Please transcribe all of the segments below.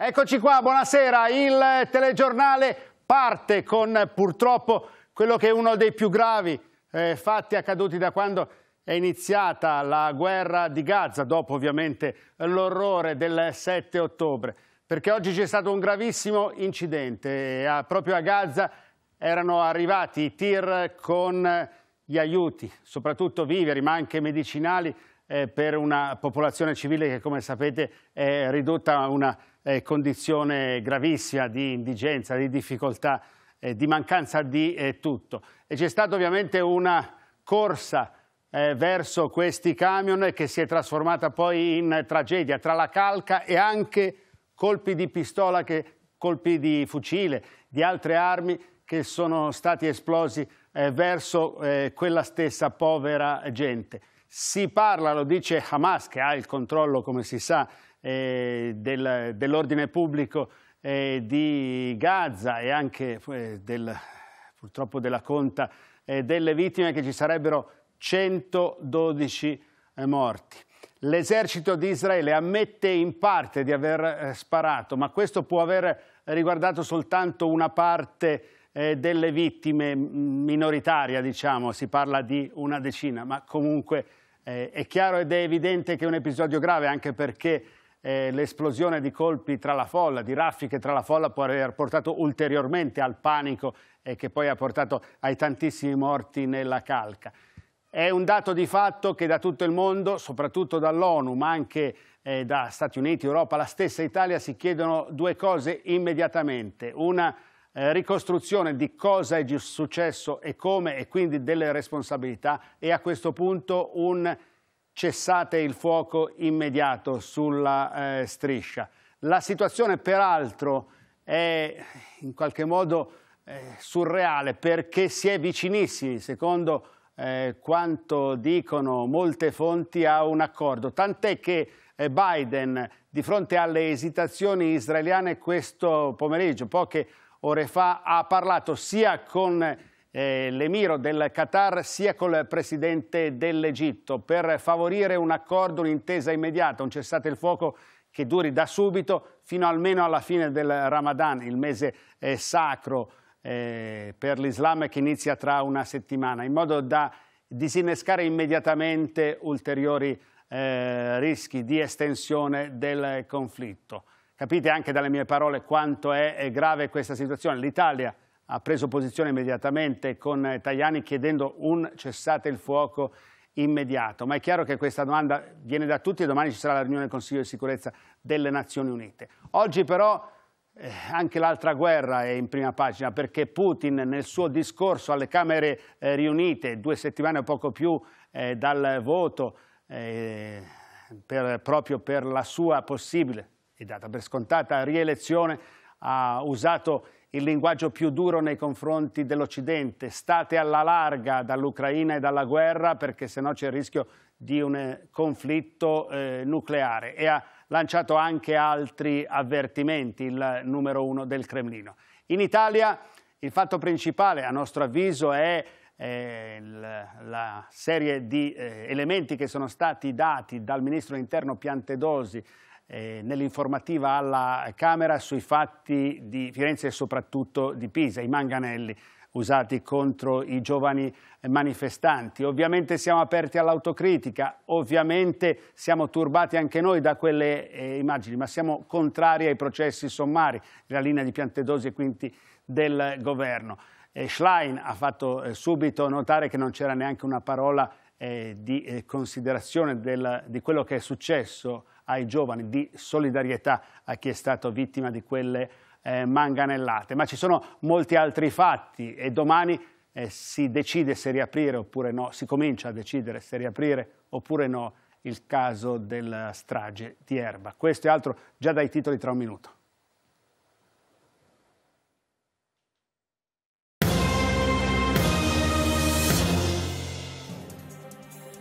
Eccoci qua, buonasera, il telegiornale parte con purtroppo quello che è uno dei più gravi eh, fatti accaduti da quando è iniziata la guerra di Gaza, dopo ovviamente l'orrore del 7 ottobre, perché oggi c'è stato un gravissimo incidente, a, proprio a Gaza erano arrivati i tir con gli aiuti, soprattutto viveri ma anche medicinali eh, per una popolazione civile che come sapete è ridotta a una eh, condizione gravissima di indigenza, di difficoltà, eh, di mancanza di eh, tutto. E c'è stata ovviamente una corsa eh, verso questi camion che si è trasformata poi in tragedia, tra la calca e anche colpi di pistola, che, colpi di fucile, di altre armi che sono stati esplosi eh, verso eh, quella stessa povera gente. Si parla, lo dice Hamas, che ha il controllo, come si sa, eh, del, dell'ordine pubblico eh, di Gaza e anche eh, del, purtroppo della conta eh, delle vittime che ci sarebbero 112 eh, morti. L'esercito di Israele ammette in parte di aver sparato, ma questo può aver riguardato soltanto una parte delle vittime minoritaria, diciamo, si parla di una decina, ma comunque eh, è chiaro ed è evidente che è un episodio grave anche perché eh, l'esplosione di colpi tra la folla, di raffiche tra la folla può aver portato ulteriormente al panico e che poi ha portato ai tantissimi morti nella calca. È un dato di fatto che da tutto il mondo, soprattutto dall'ONU, ma anche eh, da Stati Uniti, Europa, la stessa Italia, si chiedono due cose immediatamente. Una eh, ricostruzione di cosa è successo e come e quindi delle responsabilità e a questo punto un cessate il fuoco immediato sulla eh, striscia. La situazione peraltro è in qualche modo eh, surreale perché si è vicinissimi, secondo eh, quanto dicono molte fonti, a un accordo. Tant'è che eh, Biden, di fronte alle esitazioni israeliane questo pomeriggio, poche ore fa, ha parlato sia con eh, l'emiro del Qatar sia col presidente dell'Egitto per favorire un accordo, un'intesa immediata, un cessate il fuoco che duri da subito fino almeno alla fine del Ramadan, il mese eh, sacro eh, per l'Islam che inizia tra una settimana, in modo da disinnescare immediatamente ulteriori rischi di estensione del conflitto. Capite anche dalle mie parole quanto è grave questa situazione. L'Italia ha preso posizione immediatamente con eh, Tajani chiedendo un cessate il fuoco immediato, ma è chiaro che questa domanda viene da tutti e domani ci sarà la riunione del Consiglio di sicurezza delle Nazioni Unite. Oggi però eh, anche l'altra guerra è in prima pagina perché Putin nel suo discorso alle Camere eh, riunite due settimane o poco più dal voto per, proprio per la sua possibile e data per scontata rielezione ha usato il linguaggio più duro nei confronti dell'Occidente. State alla larga dall'Ucraina e dalla guerra perché sennò c'è il rischio di un eh, conflitto eh, nucleare e ha lanciato anche altri avvertimenti, il numero uno del Cremlino. In Italia il fatto principale, a nostro avviso, è eh, la serie di eh, elementi che sono stati dati dal Ministro Interno Piantedosi eh, nell'informativa alla Camera sui fatti di Firenze e soprattutto di Pisa, i manganelli usati contro i giovani manifestanti. Ovviamente siamo aperti all'autocritica, ovviamente siamo turbati anche noi da quelle eh, immagini, ma siamo contrari ai processi sommari della linea di Piantedosi e quindi del governo. Eh, Schlein ha fatto eh, subito notare che non c'era neanche una parola eh, di eh, considerazione del, di quello che è successo ai giovani, di solidarietà a chi è stato vittima di quelle eh, manganellate. Ma ci sono molti altri fatti e domani eh, si decide se riaprire oppure no, si comincia a decidere se riaprire oppure no il caso della strage di Erba. Questo e altro già dai titoli tra un minuto.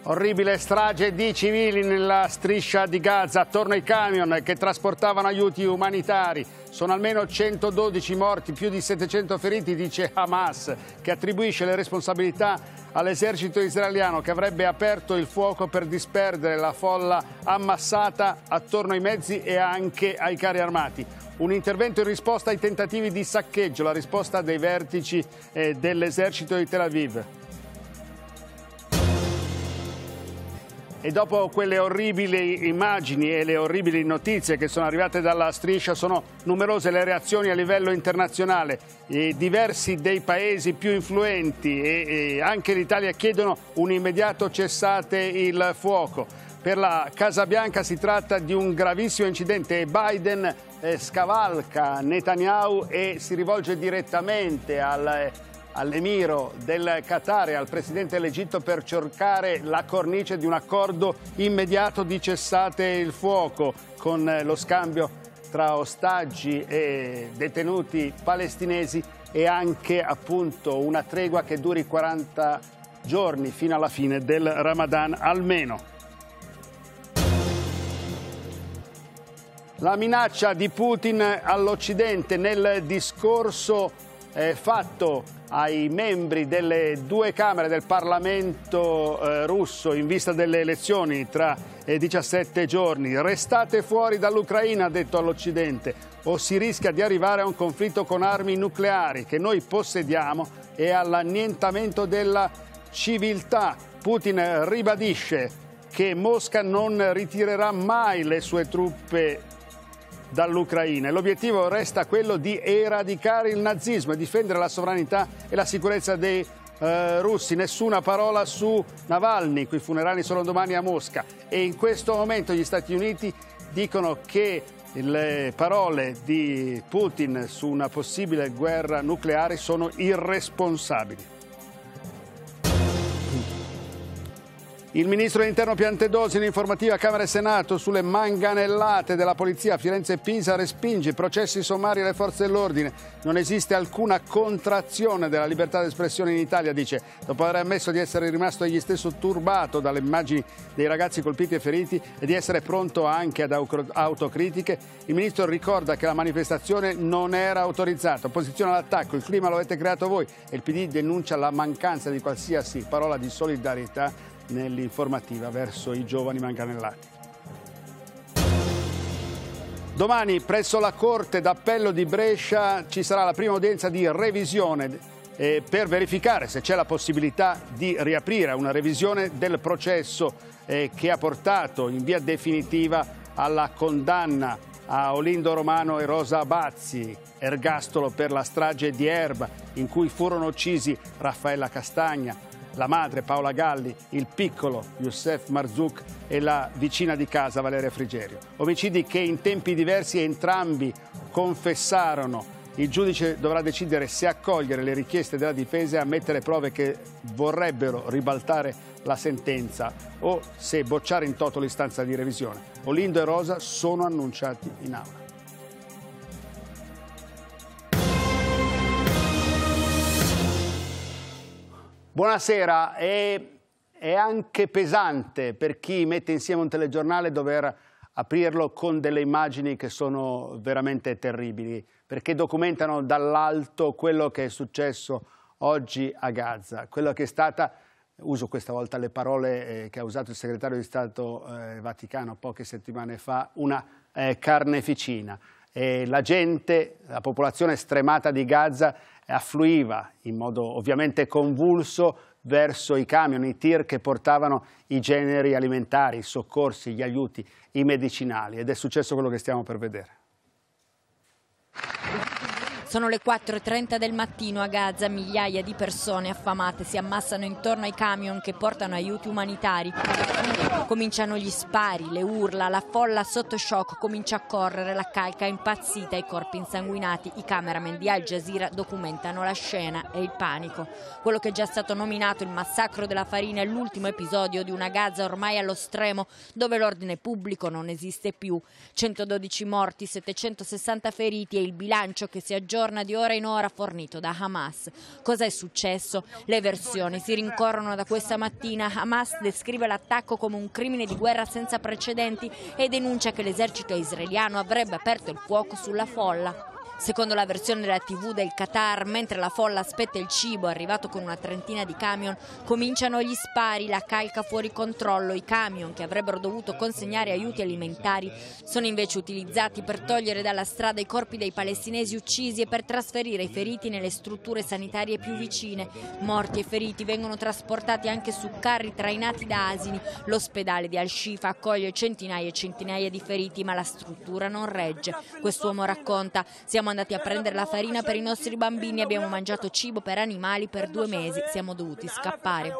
Orribile strage di civili nella striscia di Gaza, attorno ai camion che trasportavano aiuti umanitari. Sono almeno 112 morti, più di 700 feriti, dice Hamas, che attribuisce le responsabilità all'esercito israeliano che avrebbe aperto il fuoco per disperdere la folla ammassata attorno ai mezzi e anche ai carri armati. Un intervento in risposta ai tentativi di saccheggio, la risposta dei vertici eh, dell'esercito di Tel Aviv. E dopo quelle orribili immagini e le orribili notizie che sono arrivate dalla striscia, sono numerose le reazioni a livello internazionale. E diversi dei paesi più influenti e, e anche l'Italia chiedono un immediato cessate il fuoco. Per la Casa Bianca si tratta di un gravissimo incidente e Biden eh, scavalca Netanyahu e si rivolge direttamente al eh, all'emiro del Qatar e al presidente dell'Egitto per cercare la cornice di un accordo immediato di cessate il fuoco con eh, lo scambio tra ostaggi e detenuti palestinesi e anche appunto una tregua che duri 40 giorni fino alla fine del Ramadan almeno. La minaccia di Putin all'Occidente nel discorso eh, fatto ai membri delle due Camere del Parlamento eh, russo in vista delle elezioni tra eh, 17 giorni. Restate fuori dall'Ucraina, ha detto all'Occidente, o si rischia di arrivare a un conflitto con armi nucleari che noi possediamo e all'annientamento della civiltà. Putin ribadisce che Mosca non ritirerà mai le sue truppe dall'Ucraina l'obiettivo resta quello di eradicare il nazismo e difendere la sovranità e la sicurezza dei eh, russi. Nessuna parola su Navalny, cui funerali sono domani a Mosca e in questo momento gli Stati Uniti dicono che le parole di Putin su una possibile guerra nucleare sono irresponsabili. Il ministro dell'interno Piantedosi in informativa Camera e Senato sulle manganellate della polizia a Firenze e Pisa respinge i processi sommari alle forze dell'ordine. Non esiste alcuna contrazione della libertà d'espressione in Italia, dice, dopo aver ammesso di essere rimasto egli stesso turbato dalle immagini dei ragazzi colpiti e feriti e di essere pronto anche ad autocritiche. Il ministro ricorda che la manifestazione non era autorizzata. Opposizione all'attacco, il clima lo avete creato voi e il PD denuncia la mancanza di qualsiasi parola di solidarietà nell'informativa verso i giovani manganellati. Domani presso la Corte d'Appello di Brescia ci sarà la prima udienza di revisione eh, per verificare se c'è la possibilità di riaprire una revisione del processo eh, che ha portato in via definitiva alla condanna a Olindo Romano e Rosa Abazzi, ergastolo per la strage di Erba in cui furono uccisi Raffaella Castagna, la madre Paola Galli, il piccolo Youssef Marzouk e la vicina di casa Valeria Frigerio. Omicidi che in tempi diversi entrambi confessarono. Il giudice dovrà decidere se accogliere le richieste della difesa e ammettere prove che vorrebbero ribaltare la sentenza o se bocciare in toto l'istanza di revisione. Olindo e Rosa sono annunciati in aula. Buonasera, è, è, anche pesante per chi mette insieme un telegiornale dover aprirlo con delle immagini che sono veramente terribili, perché documentano dall'alto quello che è successo oggi a Gaza, quello che è stata, uso questa volta le parole eh, che ha usato il segretario di Stato eh, Vaticano poche settimane fa, una eh, carneficina e la gente, la popolazione stremata di Gaza affluiva in modo ovviamente convulso verso i camion, i tir che portavano i generi alimentari, i soccorsi, gli aiuti, i medicinali ed è successo quello che stiamo per vedere. Sono le 4.30 del mattino a Gaza, migliaia di persone affamate si ammassano intorno ai camion che portano aiuti umanitari. Cominciano gli spari, le urla, la folla sotto shock comincia a correre, la calca è impazzita, i corpi insanguinati, i cameraman di Al Jazeera documentano la scena e il panico. Quello che è già stato nominato il massacro della farina è l'ultimo episodio di una Gaza ormai allo stremo, dove l'ordine pubblico non esiste più. 112 morti, 760 feriti e il bilancio che si aggiorna aggiorna di ora in ora fornito da Hamas. Cosa è successo? Le versioni si rincorrono da questa mattina. Hamas descrive l'attacco come un crimine di guerra senza precedenti e denuncia che l'esercito israeliano avrebbe aperto il fuoco sulla folla. Secondo la versione della TV del Qatar, mentre la folla aspetta il cibo arrivato con una trentina di camion, cominciano gli spari, la calca fuori controllo. I camion che avrebbero dovuto consegnare aiuti alimentari sono invece utilizzati per togliere dalla strada i corpi dei palestinesi uccisi e per trasferire i feriti nelle strutture sanitarie più vicine. Morti e feriti vengono trasportati anche su carri trainati da asini. L'ospedale di Al-Shifa accoglie centinaia e centinaia di feriti, ma la struttura non regge. Quest'uomo racconta: "Siamo siamo andati a prendere la farina per i nostri bambini, abbiamo mangiato cibo per animali per due mesi, siamo dovuti scappare.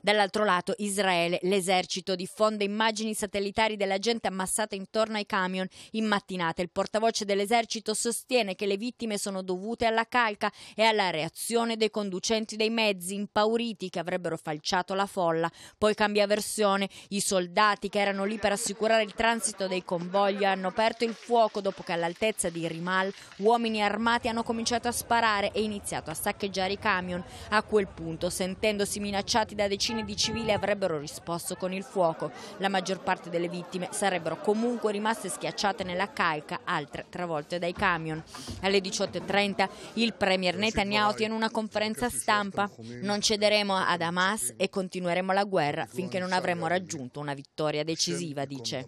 Dall'altro lato, Israele, l'esercito diffonde immagini satellitari della gente ammassata intorno ai camion in mattinata. Il portavoce dell'esercito sostiene che le vittime sono dovute alla calca e alla reazione dei conducenti dei mezzi impauriti che avrebbero falciato la folla. Poi cambia versione, i soldati che erano lì per assicurare il transito dei convogli hanno aperto il fuoco dopo che all'altezza di di Rimal, uomini armati hanno cominciato a sparare e iniziato a saccheggiare i camion. A quel punto, sentendosi minacciati da decine di civili, avrebbero risposto con il fuoco. La maggior parte delle vittime sarebbero comunque rimaste schiacciate nella calca, altre travolte dai camion. Alle 18.30 il premier Netanyahu tiene una conferenza stampa. Non cederemo ad Hamas e continueremo la guerra finché non avremo raggiunto una vittoria decisiva, dice.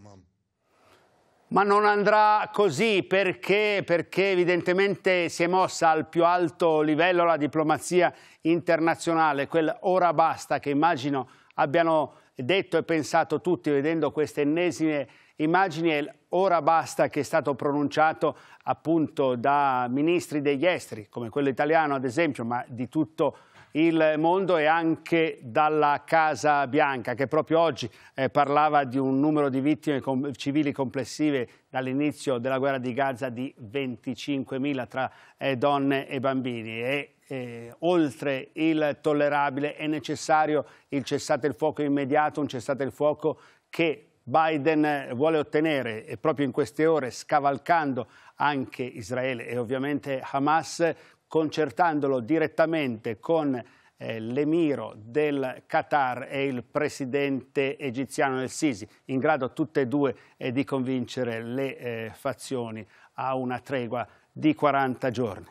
Ma non andrà così perché? perché evidentemente si è mossa al più alto livello la diplomazia internazionale, quel ora basta che immagino abbiano detto e pensato tutti vedendo queste ennesime immagini e ora basta che è stato pronunciato appunto da ministri degli esteri come quello italiano ad esempio ma di tutto il il mondo e anche dalla Casa Bianca che proprio oggi eh, parlava di un numero di vittime com civili complessive dall'inizio della guerra di Gaza di 25.000 tra eh, donne e bambini e eh, oltre il tollerabile è necessario il cessate il fuoco immediato, un cessate il fuoco che Biden vuole ottenere e proprio in queste ore scavalcando anche Israele e ovviamente Hamas concertandolo direttamente con eh, l'emiro del Qatar e il presidente egiziano del Sisi, in grado tutte e due eh, di convincere le eh, fazioni a una tregua di 40 giorni.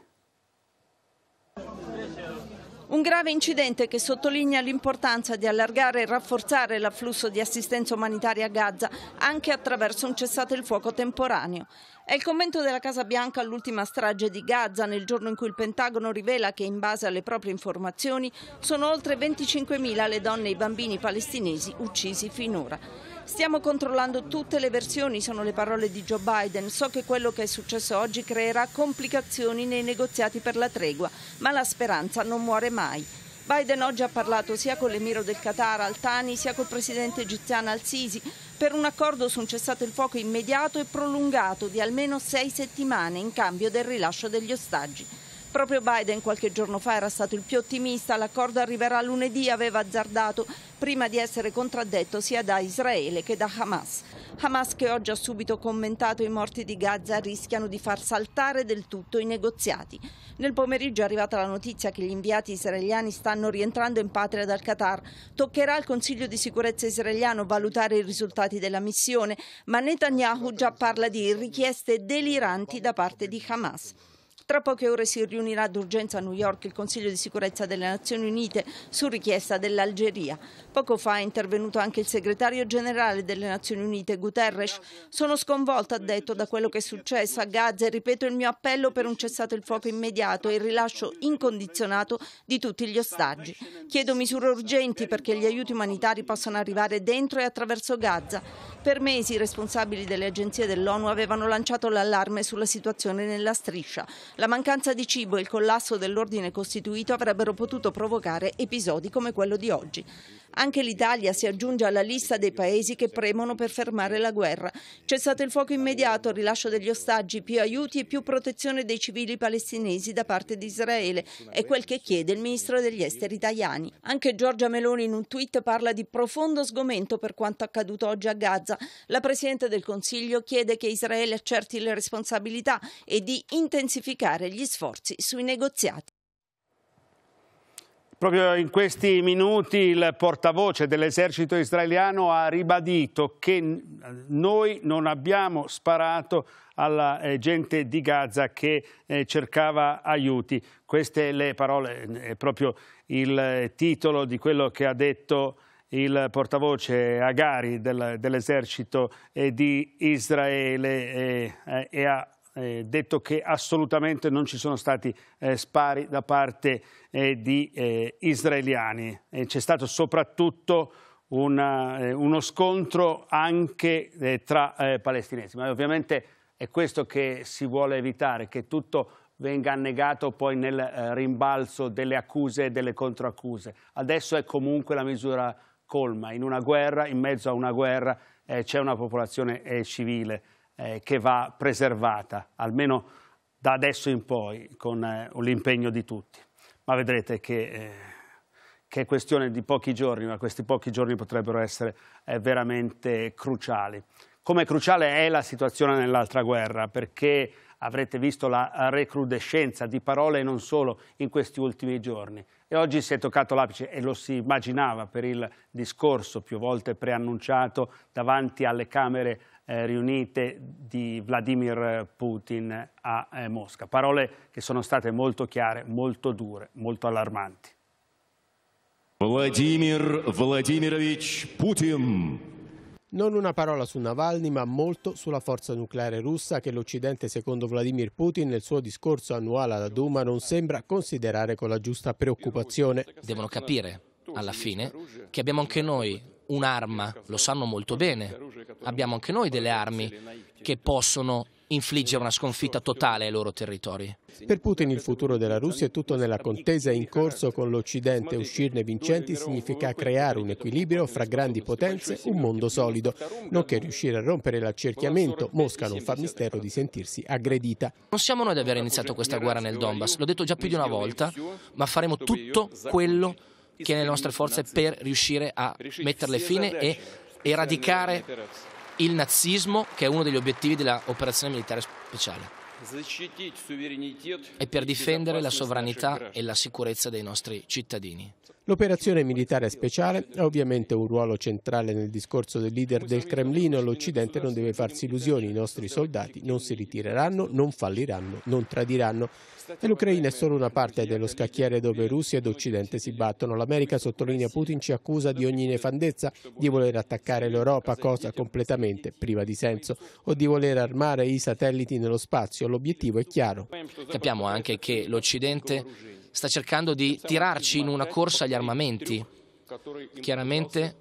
Un grave incidente che sottolinea l'importanza di allargare e rafforzare l'afflusso di assistenza umanitaria a Gaza anche attraverso un cessate il fuoco temporaneo. È il commento della Casa Bianca all'ultima strage di Gaza nel giorno in cui il Pentagono rivela che in base alle proprie informazioni sono oltre 25.000 le donne e i bambini palestinesi uccisi finora. Stiamo controllando tutte le versioni, sono le parole di Joe Biden. So che quello che è successo oggi creerà complicazioni nei negoziati per la tregua, ma la speranza non muore mai. Biden oggi ha parlato sia con l'emiro del Qatar Al-Thani sia col presidente egiziano Al-Sisi per un accordo su un cessate il fuoco immediato e prolungato di almeno sei settimane in cambio del rilascio degli ostaggi. Proprio Biden qualche giorno fa era stato il più ottimista, l'accordo arriverà lunedì, aveva azzardato, prima di essere contraddetto sia da Israele che da Hamas. Hamas che oggi ha subito commentato i morti di Gaza rischiano di far saltare del tutto i negoziati. Nel pomeriggio è arrivata la notizia che gli inviati israeliani stanno rientrando in patria dal Qatar. Toccherà al Consiglio di sicurezza israeliano valutare i risultati della missione, ma Netanyahu già parla di richieste deliranti da parte di Hamas. Tra poche ore si riunirà d'urgenza a New York il Consiglio di sicurezza delle Nazioni Unite su richiesta dell'Algeria. Poco fa è intervenuto anche il segretario generale delle Nazioni Unite, Guterres. Sono sconvolta, ha detto, da quello che è successo a Gaza e ripeto il mio appello per un cessato il fuoco immediato e il rilascio incondizionato di tutti gli ostaggi. Chiedo misure urgenti perché gli aiuti umanitari possano arrivare dentro e attraverso Gaza. Per mesi i responsabili delle agenzie dell'ONU avevano lanciato l'allarme sulla situazione nella striscia. La mancanza di cibo e il collasso dell'ordine costituito avrebbero potuto provocare episodi come quello di oggi. Anche l'Italia si aggiunge alla lista dei paesi che premono per fermare la guerra. Cessate il fuoco immediato, rilascio degli ostaggi, più aiuti e più protezione dei civili palestinesi da parte di Israele. È quel che chiede il ministro degli esteri italiani. Anche Giorgia Meloni in un tweet parla di profondo sgomento per quanto accaduto oggi a Gaza. La Presidente del Consiglio chiede che Israele accerti le responsabilità e di intensificare intensificare gli sforzi sui negoziati. Proprio in questi minuti il portavoce dell'esercito israeliano ha ribadito che noi non abbiamo sparato alla eh, gente di Gaza che eh, cercava aiuti. Queste le parole, è proprio il eh, titolo di quello che ha detto il portavoce Agari dell'esercito di Israele e ha eh, detto che assolutamente non ci sono stati eh, spari da parte eh, di eh, israeliani. E c'è stato soprattutto una, eh, uno scontro anche eh, tra palestinesi, ma ovviamente è questo che si vuole evitare, che tutto venga annegato poi nel rimbalzo delle accuse e delle controaccuse. Adesso è comunque la misura colma, in una guerra, in mezzo a una guerra c'è una popolazione civile eh, che va preservata, almeno da adesso in poi, con eh, l'impegno di tutti. Ma vedrete che, eh, che, è questione di pochi giorni, ma questi pochi giorni potrebbero essere eh, veramente cruciali. Come cruciale è la situazione nell'altra guerra, perché avrete visto la recrudescenza di parole e non solo in questi ultimi giorni. E oggi si è toccato l'apice e lo si immaginava per il discorso più volte preannunciato davanti alle Camere eh, riunite di Vladimir Putin a eh, Mosca. Parole che sono state molto chiare, molto dure, molto allarmanti. Vladimir Vladimirovich Putin non una parola su Navalny, ma molto sulla forza nucleare russa che l'Occidente, secondo Vladimir Putin, nel suo discorso annuale alla Duma non sembra considerare con la giusta preoccupazione. Devono capire, alla fine, che abbiamo anche noi un'arma, lo sanno molto bene, abbiamo anche noi delle armi che possono infligge una sconfitta totale ai loro territori. Per Putin il futuro della Russia è tutto nella contesa in corso con l'Occidente. Uscirne vincenti significa creare un equilibrio fra grandi potenze, un mondo solido, nonché riuscire a rompere l'accerchiamento. Mosca non fa mistero di sentirsi aggredita. Non siamo noi ad aver iniziato questa guerra nel Donbass, l'ho detto già più di una volta, ma faremo tutto quello che è nelle nostre forze per riuscire a metterle fine e eradicare il nazismo, che è uno degli obiettivi dell'operazione militare speciale e per difendere la sovranità e la sicurezza dei nostri cittadini. L'operazione militare speciale ha ovviamente un ruolo centrale nel discorso del leader del Cremlino. L'Occidente non deve farsi illusioni, i nostri soldati non si ritireranno, non falliranno, non tradiranno. E l'Ucraina è solo una parte dello scacchiere dove Russia ed Occidente si battono. L'America, sottolinea Putin, ci accusa di ogni nefandezza, di voler attaccare l'Europa, cosa completamente priva di senso, o di voler armare i satelliti nello spazio. L'obiettivo è chiaro. Capiamo anche che l'Occidente sta cercando di tirarci in una corsa agli armamenti. Chiaramente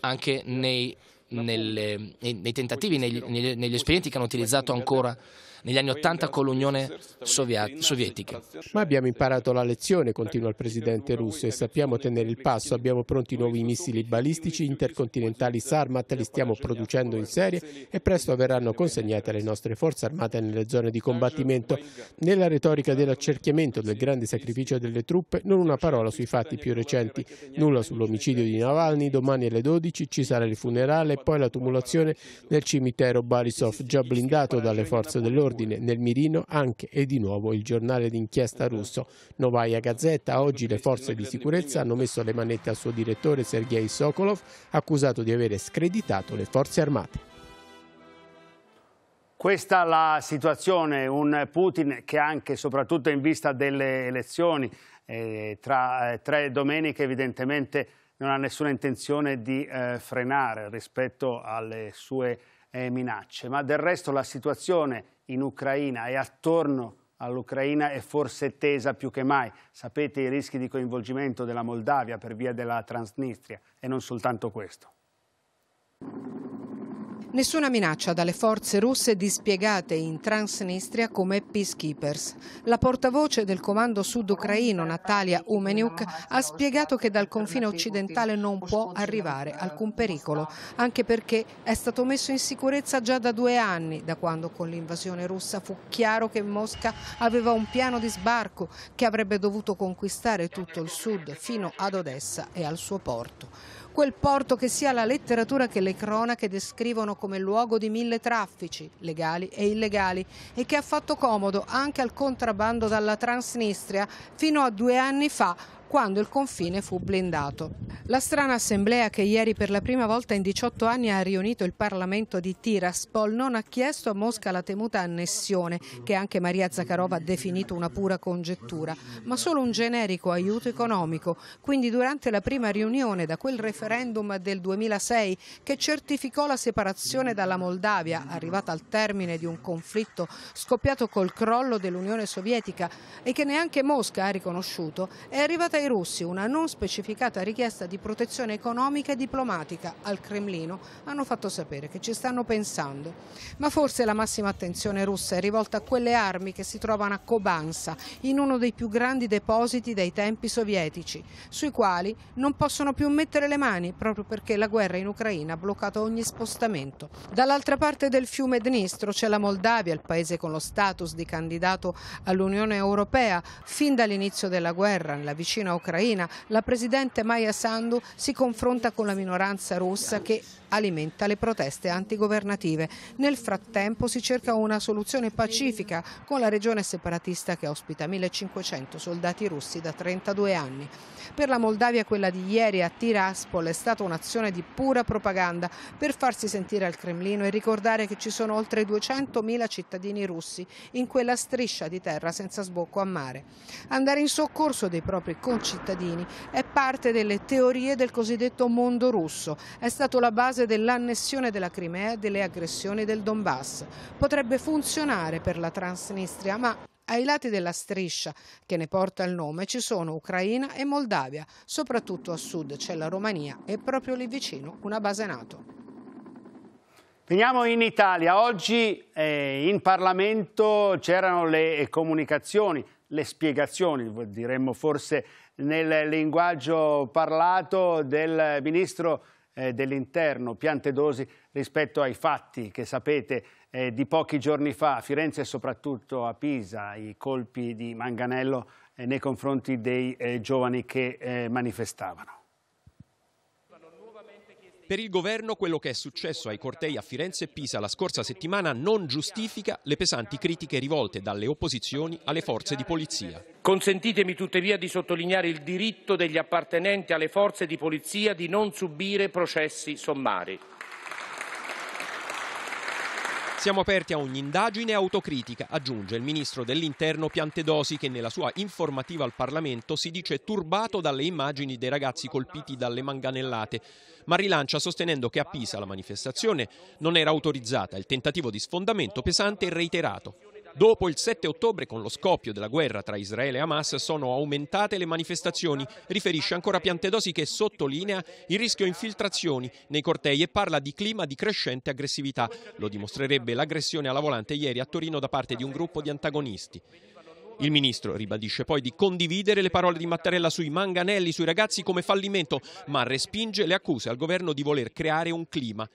anche nei, nelle, nei tentativi, negli, negli, negli esperimenti che hanno utilizzato ancora negli anni Ottanta con l'Unione Sovietica. Ma abbiamo imparato la lezione, continua il presidente russo, e sappiamo tenere il passo. Abbiamo pronti nuovi missili balistici intercontinentali Sarmat, li stiamo producendo in serie e presto verranno consegnati alle nostre forze armate nelle zone di combattimento. Nella retorica dell'accerchiamento, del grande sacrificio delle truppe, non una parola sui fatti più recenti, nulla sull'omicidio di Navalny, domani alle 12 ci sarà il funerale e poi la tumulazione nel cimitero Barisov, già blindato dalle forze dell'ordine ordine nel mirino anche e di nuovo il giornale d'inchiesta russo Novaya Gazeta. Oggi le forze di sicurezza hanno messo le manette al suo direttore Sergei Sokolov, accusato di avere screditato le forze armate. Questa è la situazione, un Putin che anche e soprattutto in vista delle elezioni eh, tra eh, tre domeniche evidentemente non ha nessuna intenzione di eh, frenare rispetto alle sue eh, minacce, ma del resto la situazione in Ucraina e attorno all'Ucraina è forse tesa più che mai. Sapete i rischi di coinvolgimento della Moldavia per via della Transnistria e non soltanto questo. Nessuna minaccia dalle forze russe dispiegate in Transnistria come peacekeepers. La portavoce del comando sud-ucraino Natalia Umeniuk ha spiegato che dal confine occidentale non può arrivare alcun pericolo, anche perché è stato messo in sicurezza già da due anni, da quando con l'invasione russa fu chiaro che Mosca aveva un piano di sbarco che avrebbe dovuto conquistare tutto il sud fino ad Odessa e al suo porto quel porto che sia la letteratura che le cronache descrivono come luogo di mille traffici, legali e illegali, e che ha fatto comodo anche al contrabbando dalla Transnistria fino a due anni fa quando il confine fu blindato. La strana assemblea che ieri per la prima volta in 18 anni ha riunito il Parlamento di Tiraspol non ha chiesto a Mosca la temuta annessione, che anche Maria Zakharova ha definito una pura congettura, ma solo un generico aiuto economico. Quindi durante la prima riunione da quel referendum del 2006 che certificò la separazione dalla Moldavia, arrivata al termine di un conflitto scoppiato col crollo dell'Unione Sovietica e che neanche Mosca ha riconosciuto, è arrivata dai russi una non specificata richiesta di protezione economica e diplomatica al Cremlino hanno fatto sapere che ci stanno pensando. Ma forse la massima attenzione russa è rivolta a quelle armi che si trovano a Kobansa, in uno dei più grandi depositi dei tempi sovietici, sui quali non possono più mettere le mani proprio perché la guerra in Ucraina ha bloccato ogni spostamento. Dall'altra parte del fiume Dnistro c'è la Moldavia, il paese con lo status di candidato all'Unione Europea. Fin dall'inizio della guerra, nella vicina guerra ucraina. La presidente Maya Sandu si confronta con la minoranza russa che alimenta le proteste antigovernative. Nel frattempo si cerca una soluzione pacifica con la regione separatista che ospita 1500 soldati russi da 32 anni. Per la Moldavia quella di ieri a Tiraspol è stata un'azione di pura propaganda per farsi sentire al Cremlino e ricordare che ci sono oltre 200.000 cittadini russi in quella striscia di terra senza sbocco a mare. Andare in soccorso dei propri concittadini cittadini. È parte delle teorie del cosiddetto mondo russo. È stato la base dell'annessione della Crimea e delle aggressioni del Donbass. Potrebbe funzionare per la Transnistria, ma ai lati della striscia che ne porta il nome ci sono Ucraina e Moldavia, soprattutto a sud c'è la Romania e proprio lì vicino una base NATO. Veniamo in Italia. Oggi eh, in Parlamento c'erano le comunicazioni le spiegazioni, diremmo forse nel linguaggio parlato del ministro eh, dell'interno Piantedosi rispetto ai fatti che sapete eh, di pochi giorni fa a Firenze e soprattutto a Pisa, i colpi di Manganello eh, nei confronti dei eh, giovani che eh, manifestavano. Per il governo quello che è successo ai cortei a Firenze e Pisa la scorsa settimana non giustifica le pesanti critiche rivolte dalle opposizioni alle forze di polizia. Consentitemi tuttavia di sottolineare il diritto degli appartenenti alle forze di polizia di non subire processi sommari. Siamo aperti a ogni indagine e autocritica, aggiunge il ministro dell'Interno Piantedosi che nella sua informativa al Parlamento si dice turbato dalle immagini dei ragazzi colpiti dalle manganellate, ma rilancia sostenendo che a Pisa la manifestazione non era autorizzata, il tentativo di sfondamento pesante è reiterato. Dopo il 7 ottobre, con lo scoppio della guerra tra Israele e Hamas, sono aumentate le manifestazioni. Riferisce ancora Piantedosi che sottolinea il rischio infiltrazioni nei cortei e parla di clima di crescente aggressività. Lo dimostrerebbe l'aggressione alla volante ieri a Torino da parte di un gruppo di antagonisti. Il ministro ribadisce poi di condividere le parole di Mattarella sui manganelli, sui ragazzi come fallimento, ma respinge le accuse al governo di voler creare un clima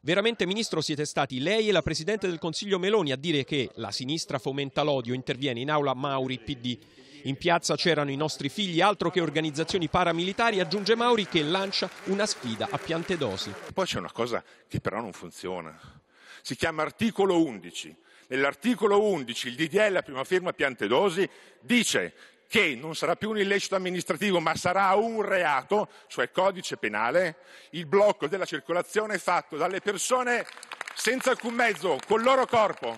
Veramente, Ministro, siete stati lei e la Presidente del Consiglio Meloni a dire che la sinistra fomenta l'odio, interviene in aula Mauri, PD. In piazza c'erano i nostri figli, altro che organizzazioni paramilitari, aggiunge Mauri che lancia una sfida a piante dosi. Poi c'è una cosa che però non funziona. Si chiama articolo 11. Nell'articolo 11 il DDL a prima firma Piantedosi dice che non sarà più un illecito amministrativo ma sarà un reato, cioè codice penale, il blocco della circolazione fatto dalle persone senza alcun mezzo, col loro corpo.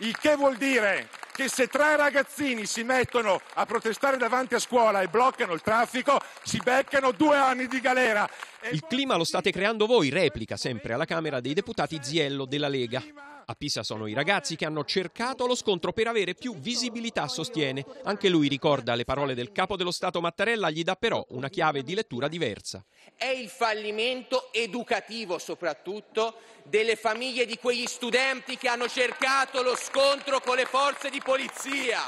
Il che vuol dire che se tre ragazzini si mettono a protestare davanti a scuola e bloccano il traffico, si beccano due anni di galera. Il clima lo state creando voi, replica sempre alla Camera dei Deputati Ziello della Lega. A Pisa sono i ragazzi che hanno cercato lo scontro per avere più visibilità, sostiene. Anche lui ricorda le parole del capo dello Stato Mattarella, gli dà però una chiave di lettura diversa. È il fallimento educativo soprattutto delle famiglie di quegli studenti che hanno cercato lo scontro con le forze di polizia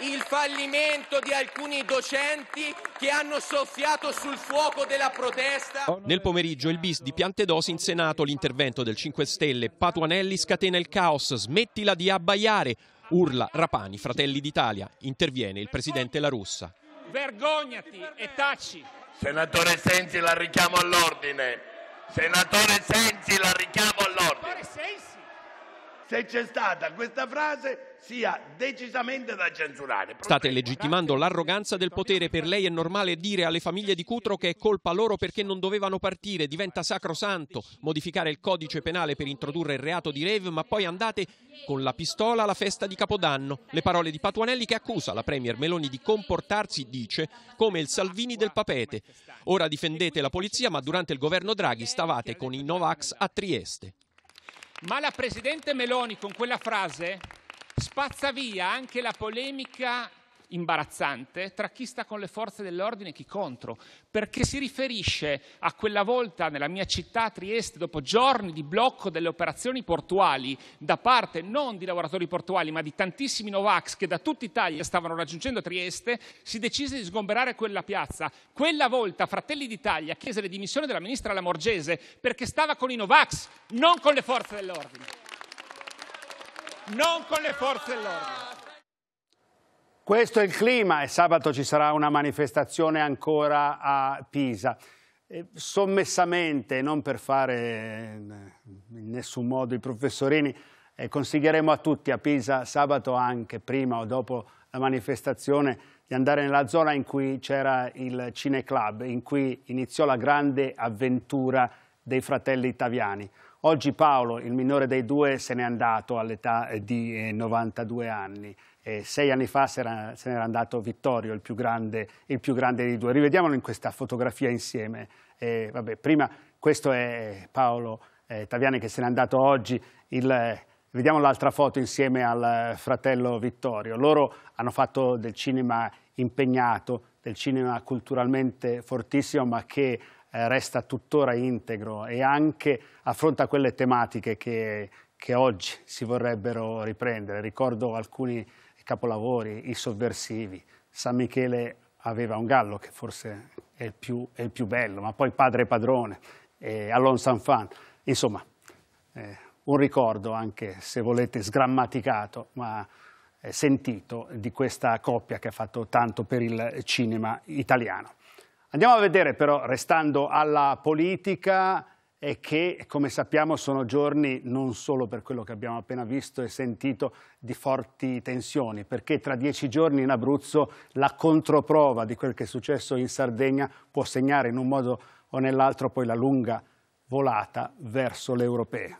il fallimento di alcuni docenti che hanno soffiato sul fuoco della protesta. Nel pomeriggio il bis di Piantedosi in Senato, l'intervento del 5 Stelle, Patuanelli scatena il caos, smettila di abbaiare, urla Rapani, Fratelli d'Italia, interviene il presidente La Russa. Vergognati e taci. Senatore Sensi la richiamo all'ordine. Senatore Sensi la richiamo all'ordine. Senatore Sensi. Se c'è stata questa frase sia decisamente da censurare. State legittimando l'arroganza del potere. Per lei è normale dire alle famiglie di Cutro che è colpa loro perché non dovevano partire. Diventa sacrosanto modificare il codice penale per introdurre il reato di rave, ma poi andate con la pistola alla festa di Capodanno. Le parole di Patuanelli che accusa la Premier Meloni di comportarsi, dice, come il Salvini del papete. Ora difendete la polizia, ma durante il governo Draghi stavate con i Novax a Trieste. Ma la Presidente Meloni con quella frase spazza via anche la polemica imbarazzante tra chi sta con le forze dell'ordine e chi contro, perché si riferisce a quella volta nella mia città Trieste, dopo giorni di blocco delle operazioni portuali da parte non di lavoratori portuali, ma di tantissimi Novax che da tutta Italia stavano raggiungendo Trieste, si decise di sgomberare quella piazza. Quella volta Fratelli d'Italia chiese le dimissioni della ministra Lamorgese perché stava con i Novax, non con le forze dell'ordine non con le forze dell'ordine. Questo è il clima e sabato ci sarà una manifestazione ancora a Pisa. Eh, sommessamente, non per fare eh, in nessun modo i professorini, eh, consiglieremo a tutti a Pisa sabato anche prima o dopo la manifestazione di andare nella zona in cui c'era il Cineclub, in cui iniziò la grande avventura dei fratelli italiani. Oggi Paolo, il minore dei due, se n'è andato all'età eh, di 92 eh, anni. Eh, sei anni fa se n'era andato Vittorio, il più, grande, il più, grande, dei due. Rivediamolo in questa fotografia insieme. Eh, vabbè, prima, questo è Paolo eh, Taviani che se n'è andato oggi. Il, vediamo l'altra foto insieme al eh, fratello Vittorio. Loro hanno fatto del cinema impegnato, del cinema culturalmente fortissimo, ma che eh, resta tuttora integro e anche affronta quelle tematiche che, che oggi si vorrebbero riprendere. Ricordo alcuni capolavori, i sovversivi, San Michele aveva un gallo che forse è il più, è il più bello, ma poi Padre e Padrone, eh, Allon San Fan, insomma eh, un ricordo anche se volete sgrammaticato ma eh, sentito di questa coppia che ha fatto tanto per il cinema italiano. Andiamo a vedere però, restando alla politica, e che, come sappiamo, sono giorni non solo per quello che abbiamo appena visto e sentito di forti tensioni, perché tra dieci giorni in Abruzzo la controprova di quel che è successo in Sardegna può segnare in un modo o nell'altro poi la lunga volata verso l'europea.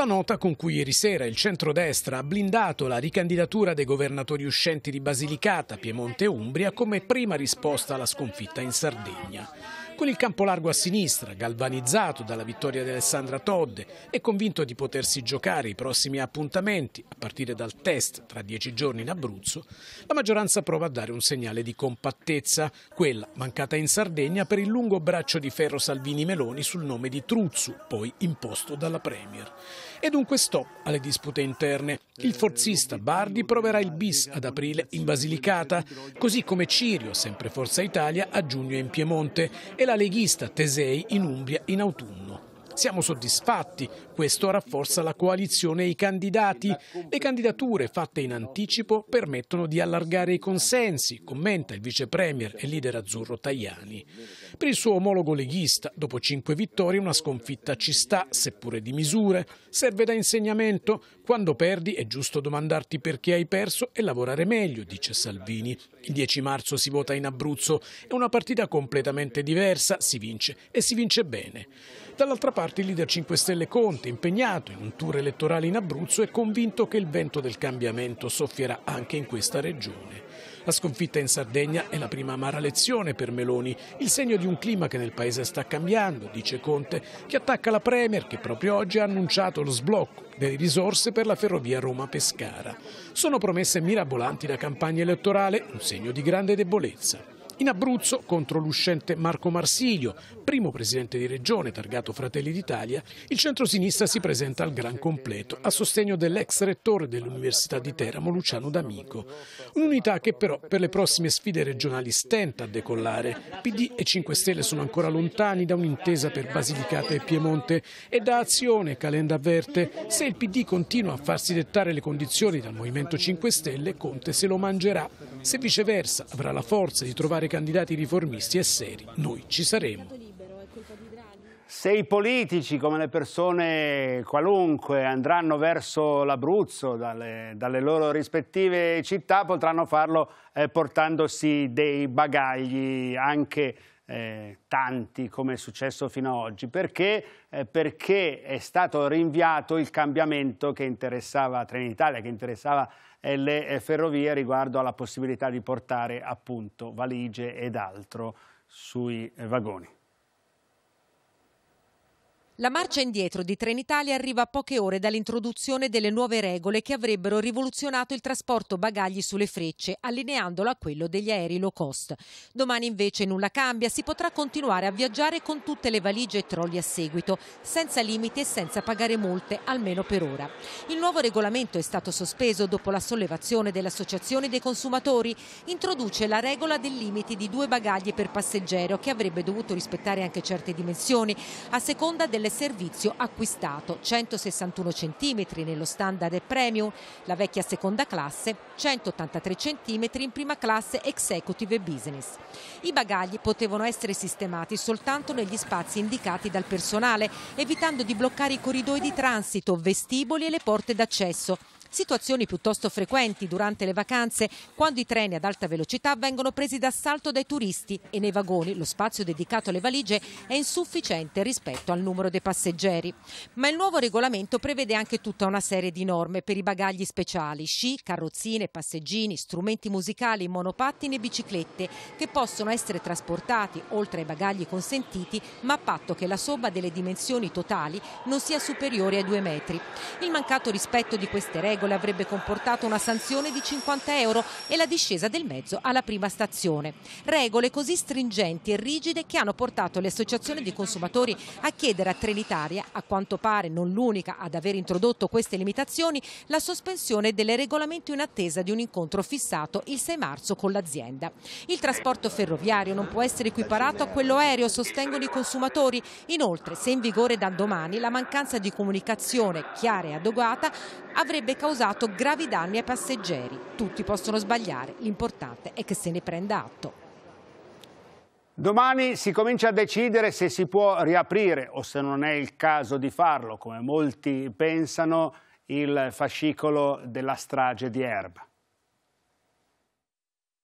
La nota con cui ieri sera il centrodestra ha blindato la ricandidatura dei governatori uscenti di Basilicata, Piemonte e Umbria come prima risposta alla sconfitta in Sardegna. Con il campo largo a sinistra, galvanizzato dalla vittoria di Alessandra Todde e convinto di potersi giocare i prossimi appuntamenti, a partire dal test tra dieci giorni in Abruzzo, la maggioranza prova a dare un segnale di compattezza, quella mancata in Sardegna per il lungo braccio di ferro Salvini-Meloni sul nome di Truzzu, poi imposto dalla Premier e dunque stop alle dispute interne. Il forzista Bardi proverà il bis ad aprile in Basilicata, così come Cirio, sempre Forza Italia, a giugno in Piemonte e la leghista Tesei in Umbria in autunno. Siamo soddisfatti, questo rafforza la coalizione e i candidati. Le candidature fatte in anticipo permettono di allargare i consensi, commenta il vice premier e leader azzurro Tajani. Per il suo omologo leghista, dopo cinque vittorie, una sconfitta ci sta, seppure di misure. Serve da insegnamento, quando perdi è giusto domandarti perché hai perso e lavorare meglio, dice Salvini. Il 10 marzo si vota in Abruzzo, è una partita completamente diversa, si vince e si vince bene. Dall'altra parte il leader 5 Stelle Conte, impegnato in un tour elettorale in Abruzzo, è convinto che il vento del cambiamento soffierà anche in questa regione. La sconfitta in Sardegna è la prima amara lezione per Meloni, il segno di un clima che nel paese sta cambiando, dice Conte, che attacca la Premier che proprio oggi ha annunciato lo sblocco delle risorse per la ferrovia Roma-Pescara. Sono promesse mirabolanti da campagna elettorale, un segno di grande debolezza. In Abruzzo contro l'uscente Marco Marsilio, primo presidente di regione targato Fratelli d'Italia, il centrosinistra si presenta al gran completo a sostegno dell'ex rettore dell'Università di Teramo Luciano D'Amico. Un'unità che però per le prossime sfide regionali stenta a decollare. PD e 5 Stelle sono ancora lontani da un'intesa per Basilicata e Piemonte e da azione Calenda avverte se il PD continua a farsi dettare le condizioni dal Movimento 5 Stelle Conte se lo mangerà. Se viceversa avrà la forza di trovare candidati riformisti e seri. Noi ci saremo. Se i politici, come le persone qualunque, andranno verso l'Abruzzo dalle, dalle, loro rispettive città, potranno farlo eh, portandosi dei bagagli anche eh, tanti come è successo fino ad oggi. Perché? Eh, perché è stato rinviato il cambiamento che interessava Trenitalia, che interessava e le eh, ferrovie riguardo alla possibilità di portare appunto valigie ed altro sui eh, vagoni. La marcia indietro di Trenitalia arriva a poche ore dall'introduzione delle nuove regole che avrebbero rivoluzionato il trasporto bagagli sulle frecce, allineandolo a quello degli aerei low cost. Domani invece nulla cambia, si potrà continuare a viaggiare con tutte le valigie e trolli a seguito, senza limiti e senza pagare multe, almeno per ora. Il nuovo regolamento è stato sospeso dopo la sollevazione dell'Associazione dei consumatori, introduce la regola del limite di due bagagli per passeggero che avrebbe dovuto rispettare anche certe dimensioni, a seconda delle servizio acquistato, 161 cm nello standard e premium, la vecchia seconda classe, 183 cm in prima classe executive e business. I bagagli potevano essere sistemati soltanto negli spazi indicati dal personale, evitando di bloccare i corridoi di transito, vestiboli e le porte d'accesso situazioni piuttosto frequenti durante le vacanze quando i treni ad alta velocità vengono presi d'assalto dai turisti e nei vagoni lo spazio dedicato alle valigie è insufficiente rispetto al numero dei passeggeri. Ma il nuovo regolamento prevede anche tutta una serie di norme per i bagagli speciali, sci, carrozzine, passeggini, strumenti musicali, monopattini e biciclette che possono essere trasportati oltre ai bagagli consentiti ma a patto che la somma delle dimensioni totali non sia superiore ai due metri. Il mancato rispetto di queste regole regole avrebbe comportato una sanzione di 50 euro e la discesa del mezzo alla prima stazione. Regole così stringenti e rigide che hanno portato le associazioni di consumatori a chiedere a Trenitalia, a quanto pare non l'unica ad aver introdotto queste limitazioni, la sospensione delle regolamento in attesa di un incontro fissato il 6 marzo con l'azienda. Il trasporto ferroviario non può essere equiparato a quello aereo, sostengono i consumatori. Inoltre, se in vigore da domani, la mancanza di comunicazione chiara e adeguata avrebbe causato causato gravi danni ai passeggeri. Tutti possono sbagliare, l'importante è che se ne prenda atto. Domani si comincia a decidere se si può riaprire o se non è il caso di farlo, come molti pensano, il fascicolo della strage di Erba.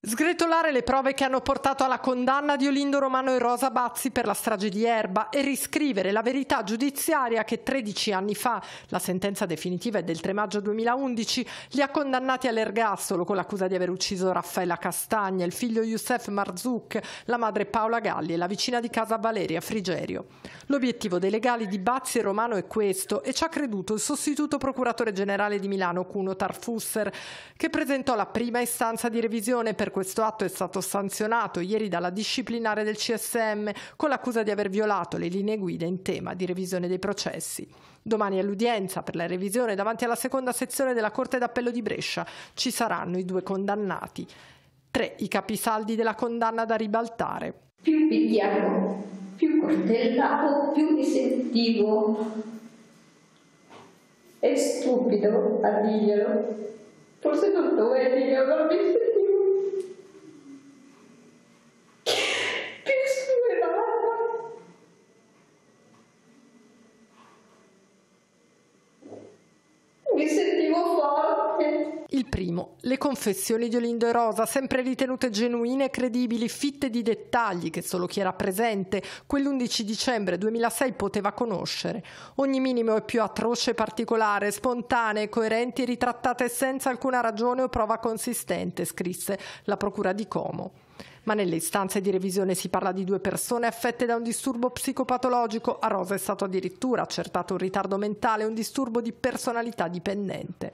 Sgretolare le prove che hanno portato alla condanna di Olindo Romano e Rosa Bazzi per la strage di Erba e riscrivere la verità giudiziaria che 13 anni fa, la sentenza definitiva è del 3 maggio 2011, li ha condannati all'ergastolo con l'accusa di aver ucciso Raffaella Castagna, il figlio Youssef Marzouk, la madre Paola Galli e la vicina di casa Valeria Frigerio. L'obiettivo dei legali di Bazzi e Romano è questo e ci ha creduto il sostituto procuratore generale di Milano Cuno Tarfusser che presentò la prima istanza di revisione per questo atto è stato sanzionato ieri dalla disciplinare del CSM con l'accusa di aver violato le linee guida in tema di revisione dei processi. Domani all'udienza per la revisione davanti alla seconda sezione della Corte d'Appello di Brescia ci saranno i due condannati. Tre i capisaldi della condanna da ribaltare. Più pigliavo, più coltellavo, più risentivo. È stupido a dirglielo. Forse non è dirglielo, non mi sentivo. Le confessioni di Olindo e Rosa, sempre ritenute genuine e credibili, fitte di dettagli che solo chi era presente quell'11 dicembre 2006 poteva conoscere. Ogni minimo e più atroce particolare, spontanee, coerenti, ritrattate senza alcuna ragione o prova consistente, scrisse la Procura di Como ma nelle istanze di revisione si parla di due persone affette da un disturbo psicopatologico. A Rosa è stato addirittura accertato un ritardo mentale un disturbo di personalità dipendente.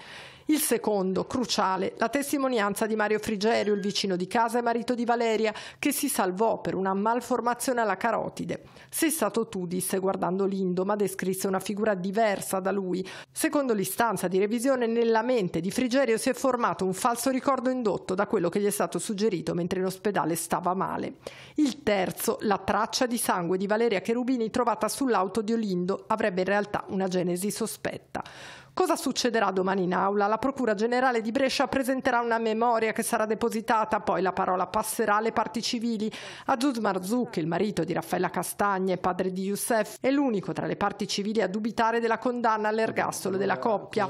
Il secondo, cruciale, la testimonianza di Mario Frigerio, il vicino di casa e marito di Valeria, che si salvò per una malformazione alla carotide. Sei stato tu, disse guardando Lindo, ma descrisse una figura diversa da lui. Secondo l'istanza di revisione, nella mente di Frigerio si è formato un falso ricordo indotto da quello che gli è stato suggerito mentre in ospedale stava male. Il terzo, la traccia di sangue di Valeria Cherubini trovata sull'auto di Olindo, avrebbe in realtà una genesi sospetta. Cosa succederà domani in aula? La Procura Generale di Brescia presenterà una memoria che sarà depositata, poi la parola passerà alle parti civili. Agius Marzuc, il marito di Raffaella Castagne, padre di Youssef, è l'unico tra le parti civili a dubitare della condanna all'ergastolo della coppia.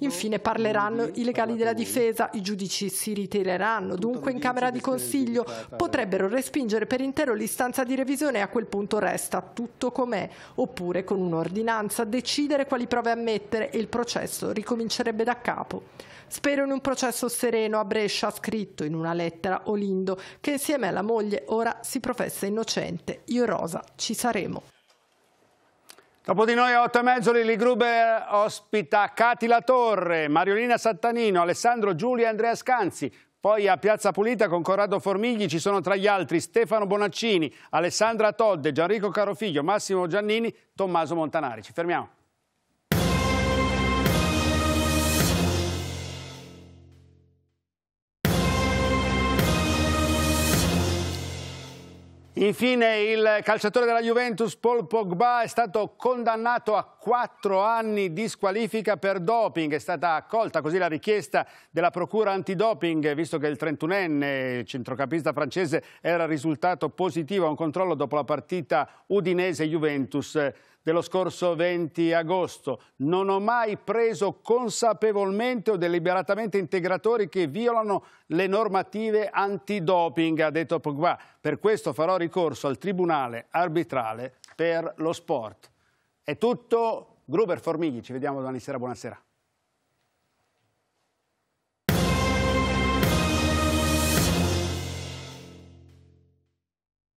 Infine parleranno i legali della difesa, i giudici si ritireranno, dunque in Camera di Consiglio potrebbero respingere per intero l'istanza di revisione e a quel punto resta tutto com'è, oppure con un'ordinanza decidere quali prove ammettere e il processo ricomincerebbe da capo. Spero in un processo sereno a Brescia, ha scritto in una lettera Olindo, che insieme alla moglie ora si professa innocente. Io e Rosa ci saremo. Dopo di noi a 8 e mezzo Lili Gruber ospita Cati La Torre, Mariolina Sattanino, Alessandro Giulia e Andrea Scanzi. Poi a Piazza Pulita con Corrado Formigli ci sono tra gli altri Stefano Bonaccini, Alessandra Todde, Gianrico Carofiglio, Massimo Giannini, Tommaso Montanari. Ci fermiamo. Infine il calciatore della Juventus Paul Pogba è stato condannato a quattro anni di squalifica per doping. È stata accolta così la richiesta della procura antidoping, visto che il 31enne centrocampista francese era risultato positivo a un controllo dopo la partita Udinese-Juventus dello scorso 20 agosto. Non ho mai preso consapevolmente o deliberatamente integratori che violano le normative antidoping, ha detto Pogba. Per questo farò ricorso al Tribunale arbitrale per lo sport. È tutto. Gruber Formigli, ci vediamo domani sera. Buonasera.